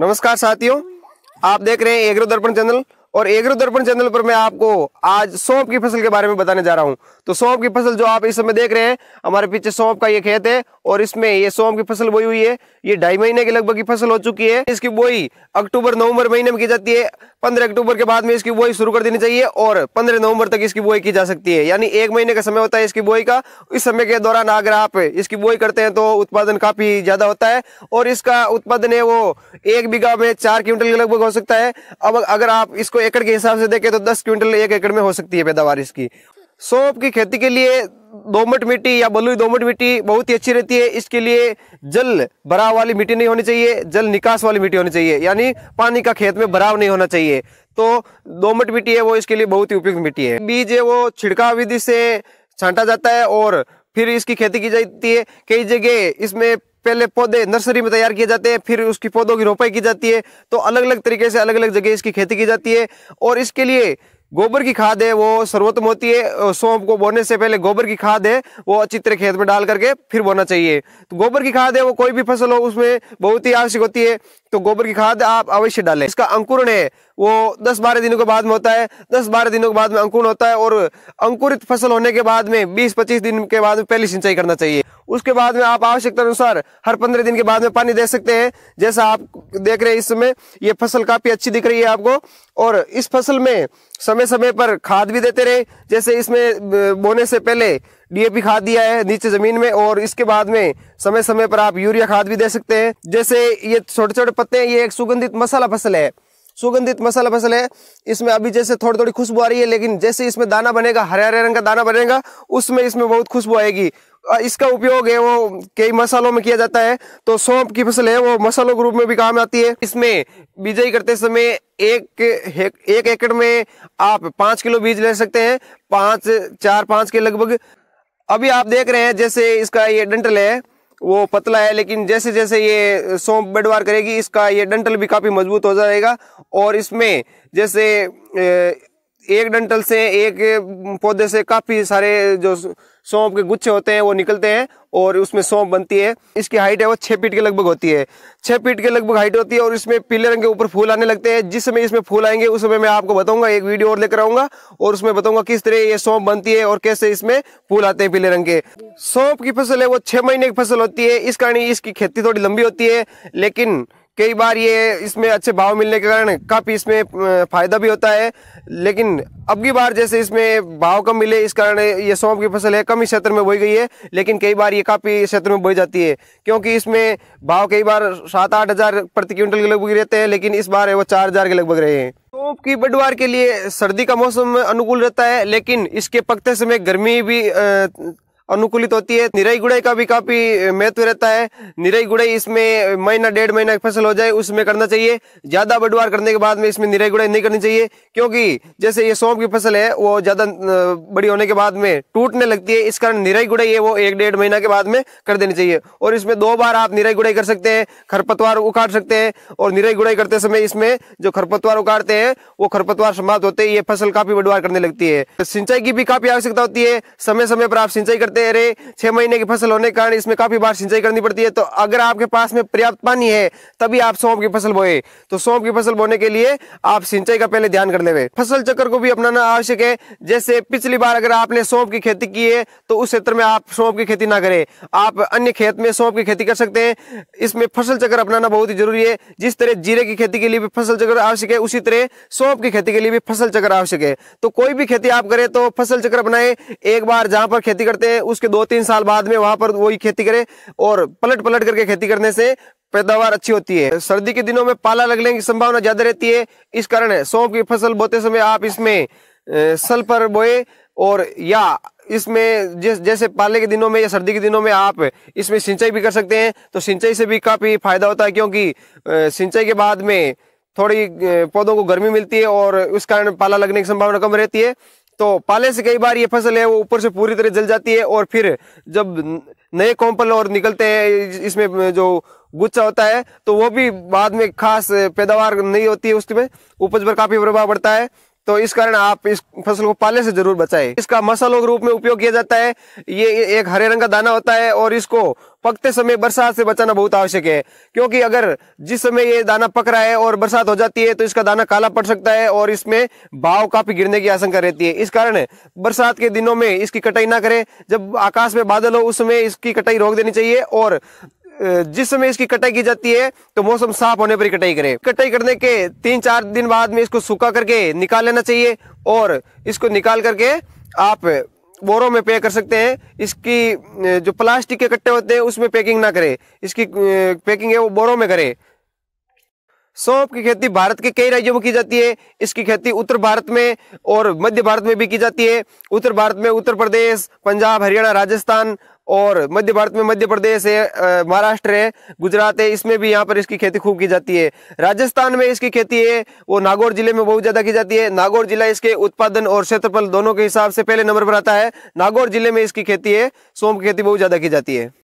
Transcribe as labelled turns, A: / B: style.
A: नमस्कार साथियों आप देख रहे हैं एग्रो दर्पण चैनल और एग्रो दर्पण चैनल पर मैं आपको आज सौंप की फसल के बारे में बताने जा रहा हूं तो सौंप की फसल जो आप इस समय देख रहे हैं हमारे पीछे सौंप का ये खेत है और इसमें ये सौंप की फसल बोई हुई है ये ढाई महीने के लगभग की फसल हो चुकी है इसकी बोई अक्टूबर नवंबर महीने में की जाती है पंद्रह अक्टूबर के बाद में इसकी बोई शुरू कर देनी चाहिए और पंद्रह नवंबर तक इसकी बोई की जा सकती है यानी एक महीने का समय होता है इसकी बोई का इस समय के दौरान अगर आप इसकी बोई करते हैं तो उत्पादन काफी ज्यादा होता है और इसका उत्पादन है वो एक बीघा में चार क्विंटल के लगभग हो सकता है अब अगर आप इसको एकड़ के हिसाब से देखें तो दस क्विंटल एक एकड़ में हो सकती है पैदावार इसकी सौंप की खेती के लिए दोमट मिट्टी या बलुई दोमट मिट्टी बहुत ही अच्छी रहती है इसके लिए जल भराव वाली मिट्टी नहीं होनी चाहिए जल निकास वाली मिट्टी होनी चाहिए यानी पानी का खेत में भराव नहीं होना चाहिए तो दोमट मिट्टी है वो इसके लिए बहुत ही उपयुक्त मिट्टी है बीज है वो छिड़काव विधि से छांटा जाता है और फिर इसकी खेती की जाती है कई जगह इसमें पहले पौधे नर्सरी में तैयार किए जाते हैं फिर उसकी पौधों की रोपाई की जाती है तो अलग अलग तरीके से अलग अलग जगह इसकी खेती की जाती है और इसके लिए गोबर की खाद है वो सर्वोत्तम होती है सौंप को बोने से पहले गोबर की खाद है वो अच्छी तरह खेत में डाल करके फिर बोना चाहिए तो गोबर की खाद है वो कोई भी फसल हो उसमें बहुत ही आवश्यक होती है तो गोबर की खाद आप अवश्य डालें इसका अंकुरण है वो 10-12 दिनों के बाद में होता है 10-12 दिनों के बाद में अंकुरण होता है और अंकुरित फसल होने के बाद में बीस पच्चीस दिन के बाद में पहली सिंचाई करना चाहिए उसके बाद में आप आवश्यकता अनुसार हर पंद्रह दिन के बाद में पानी दे सकते हैं जैसा आप देख रहे हैं इस समय ये फसल काफी अच्छी दिख रही है आपको और इस फसल में समय समय पर खाद भी देते रहे जैसे इसमें बोने से पहले डीएपी खाद दिया है नीचे जमीन में और इसके बाद में समय समय पर आप यूरिया खाद भी दे सकते हैं जैसे ये छोटे छोटे पत्ते हैं ये एक सुगंधित मसाला फसल है सुगंधित मसाला फसल है इसमें अभी जैसे थोड़ी थोड़ी खुशबू आ रही है लेकिन जैसे इसमें दाना बनेगा हरे हरे रंग का दाना बनेगा उसमें इसमें बहुत खुशबू आएगी इसका उपयोग है वो कई मसालों में किया जाता है तो सौंप की फसल है वो मसालों के रूप में भी काम आती है इसमें बिजाई करते समय एक एक एकड़ में आप पाँच किलो बीज ले सकते हैं पाँच चार पाँच के लगभग अभी आप देख रहे हैं जैसे इसका ये डंटल है वो पतला है लेकिन जैसे जैसे ये सौंप बेडवार करेगी इसका ये डंटल भी काफ़ी मजबूत हो जाएगा और इसमें जैसे एक डंटल से एक पौधे से काफ़ी सारे जो सौंप के गुच्छे होते हैं वो निकलते हैं और उसमें सौंप बनती है इसकी हाइट है वो छः फीट के लगभग होती है छः फीट के लगभग हाइट होती है और इसमें पीले रंग के ऊपर फूल आने लगते हैं जिस समय इसमें फूल आएंगे उस समय मैं आपको बताऊंगा एक वीडियो और लेकर आऊंगा और उसमें बताऊंगा किस तरह ये सौंप बनती है और कैसे इसमें फूल आते हैं पीले रंग के सौंप की फसल है वो छः महीने की फसल होती है इस कारण इसकी खेती थोड़ी लंबी होती है लेकिन कई बार ये इसमें अच्छे भाव मिलने के कारण काफ़ी इसमें फ़ायदा भी होता है लेकिन अब की बार जैसे इसमें भाव कम मिले इस कारण ये सौंप की फसल है कम ही क्षेत्र में बोई गई है लेकिन कई बार ये काफ़ी क्षेत्र में बोई जाती है क्योंकि इसमें भाव कई बार सात आठ हज़ार प्रति क्विंटल के लगभग रहते हैं लेकिन इस बार वो चार हज़ार के लगभग रहे हैं सौंप की बडवार के लिए सर्दी का मौसम अनुकूल रहता है लेकिन इसके पकते समय गर्मी भी अनुकूलित होती है निराई गुड़ाई का भी काफी महत्व रहता है निराई गुड़ाई इसमें महीना डेढ़ महीना की फसल हो जाए उसमें करना चाहिए ज्यादा बडवार करने के बाद में इसमें निराई गुड़ाई नहीं करनी चाहिए क्योंकि जैसे ये सौंप की फसल है वो ज्यादा बड़ी होने के बाद में टूटने लगती है इस कारण निराई गुड़ाई है वो एक डेढ़ महीना के बाद में कर देनी चाहिए और इसमें दो बार आप निराई गुड़ाई कर सकते हैं खरपतवार उखाड़ सकते हैं और निराई गुड़ाई करते समय इसमें जो खरपतवार उखाड़ते हैं वो खरपतवार समाप्त होते हैं ये फसल काफी बडवार करने लगती है सिंचाई की भी काफी आवश्यकता होती है समय समय पर आप सिंचाई करते दे रहे छह महीने की फसल होने के कारण इसमें काफी बार सिंचाई करनी पड़ती है तो अगर आपके पास में पर्याप्त पानी है तभी आप सौंप की फसल बोए तो सौंप की फसल बोने के लिए आप सिंचाई का पहले ध्यान कर ले फसल चक्र को भी अपनाना आवश्यक है जैसे पिछली बार अगर आपने सौंप की खेती की है तो उस क्षेत्र में आप सौंप की खेती ना करें आप अन्य खेत में सौंप की खेती कर सकते हैं इसमें फसल चक्र अपनाना बहुत ही जरूरी है जिस तरह जीरे की खेती के लिए भी फसल चक्र आवश्यक है उसी तरह सौंप की खेती के लिए भी फसल चक्र आवश्यक है तो कोई भी खेती आप करें तो फसल चक्र बनाए एक बार जहां पर खेती करते हैं उसके दो तीन साल बाद में वहां पर वही खेती करे और पलट पलट करके खेती करने से पैदावार अच्छी होती है सर्दी के दिनों में पाला लगने की संभावना ज्यादा रहती है इस कारण सौंप की फसल बोते समय आप इसमें सल्फर बोए और या इसमें जिस जैसे पाले के दिनों में या सर्दी के दिनों में आप इसमें सिंचाई भी कर सकते हैं तो सिंचाई से भी काफ़ी फायदा होता है क्योंकि सिंचाई के बाद में थोड़ी पौधों को गर्मी मिलती है और उस कारण पाला लगने की संभावना कम रहती है तो पाले से कई बार ये फसल है वो ऊपर से पूरी तरह जल जाती है और फिर जब नए कॉम्पल और निकलते हैं इसमें जो गुच्छा होता है तो वो भी बाद में खास पैदावार नहीं होती है उसमें उपज पर काफ़ी प्रभाव पड़ता है तो इस कारण आप इस फसल को पाले से जरूर बचाएं। इसका मसालों के रूप में उपयोग किया जाता है ये एक हरे रंग का दाना होता है और इसको पकते समय बरसात से बचाना बहुत आवश्यक है क्योंकि अगर जिस समय ये दाना पक रहा है और बरसात हो जाती है तो इसका दाना काला पड़ सकता है और इसमें भाव काफी गिरने की आशंका रहती है इस कारण बरसात के दिनों में इसकी कटाई ना करें जब आकाश में बादल हो उस समय इसकी कटाई रोक देनी चाहिए और जिस समय इसकी कटाई की जाती है तो मौसम साफ होने पर ही कटाई करें कटाई करने के तीन चार दिन बाद में इसको सूखा करके निकाल लेना चाहिए और इसको निकाल करके आप बोरों में पे कर सकते हैं इसकी जो प्लास्टिक के कट्टे होते हैं उसमें पैकिंग ना करें इसकी पैकिंग है वो बोरों में करें सौंफ की खेती भारत के कई राज्यों में की जाती है इसकी खेती उत्तर भारत में और मध्य भारत में भी की जाती है उत्तर भारत में उत्तर प्रदेश पंजाब हरियाणा राजस्थान और मध्य भारत में मध्य प्रदेश है महाराष्ट्र है गुजरात है इसमें भी यहाँ पर इसकी खेती खूब की जाती है राजस्थान में इसकी खेती है वो नागौर जिले में बहुत ज्यादा की जाती है नागौर जिला इसके उत्पादन और क्षेत्रफल दोनों के हिसाब से पहले नंबर पर आता है नागौर जिले में इसकी खेती है सोम की खेती बहुत ज्यादा की जाती है